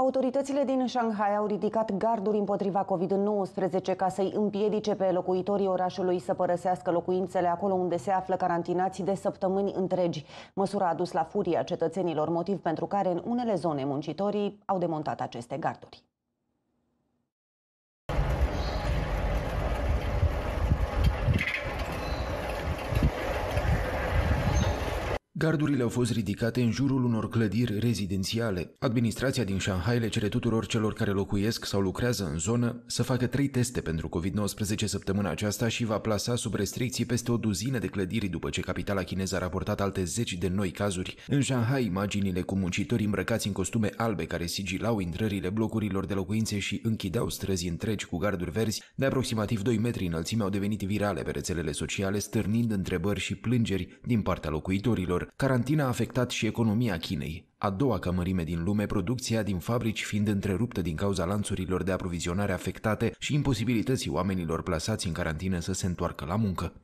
Autoritățile din Shanghai au ridicat garduri împotriva COVID-19 ca să-i împiedice pe locuitorii orașului să părăsească locuințele acolo unde se află carantinați de săptămâni întregi. Măsura a dus la furia cetățenilor, motiv pentru care în unele zone muncitorii au demontat aceste garduri. Gardurile au fost ridicate în jurul unor clădiri rezidențiale. Administrația din Shanghai le cere tuturor celor care locuiesc sau lucrează în zonă să facă trei teste pentru COVID-19 săptămâna aceasta și va plasa sub restricții peste o duzină de clădiri după ce capitala chineză a raportat alte zeci de noi cazuri. În Shanghai, imaginile cu muncitori îmbrăcați în costume albe care sigilau intrările blocurilor de locuințe și închideau străzi întregi cu garduri verzi de aproximativ 2 metri înălțime au devenit virale pe rețelele sociale, stârnind întrebări și plângeri din partea locuitorilor carantina a afectat și economia Chinei, a doua cămărime din lume, producția din fabrici fiind întreruptă din cauza lanțurilor de aprovizionare afectate și imposibilității oamenilor plasați în carantină să se întoarcă la muncă.